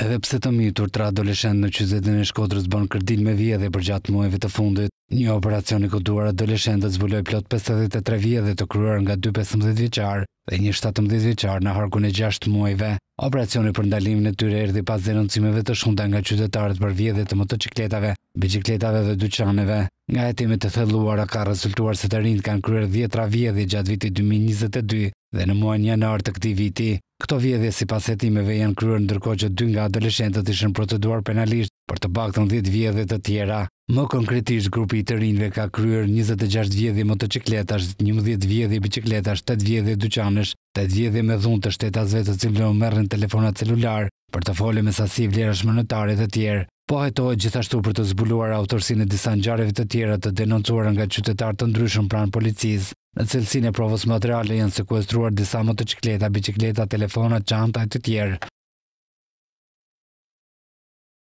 Edhe pse të mitur tra adoleshent në qytetin e Shkodrës bën kërdil me vjedhje për gjatë muajve të fundit, një operacion i koduar të zbuloi plot 53 vjedhje të kryer nga 2-15 vjeçar dhe një 17 vjeçar në harkun e 6 muajve. Operacioni për ndalimin e tyre erdhi pas denoncimeve të shumta nga qytetarët për vjedhje të motocikletave, biçikletave dhe dyqaneve. Nga hetimet e thelluara ka rezultuar se të rinjt kanë kryer 10 tra vjedhje gjatë vitit 2022 dhe në muajin janar të këtij viti. Këto vjedhje si pas jetimeve janë kryer ndërko që dy nga adoleshentët ishën proceduar penalisht për të baktën 10 vjedhje të tjera. Më konkretisht, grupi i të rinjve ka kryer 26 vjedhje motocikletash, 11 vjedhje bicikletash, 8 vjedhje duqanësh, 8 vjedhje me dhunë të shtetasve të cilë në mërën telefonat celular për të fole me sasi vlerë shmënëtare të tjerë. Po hetohet gjithashtu për të zbuluar autorsin e disa njareve të tjera të denoncuar nga qytetar të ndryshën pranë policisë. Në cilësin e provës materiale janë sekuestruar disa motocikleta, bicikleta, telefonat, qanta e të tjerë.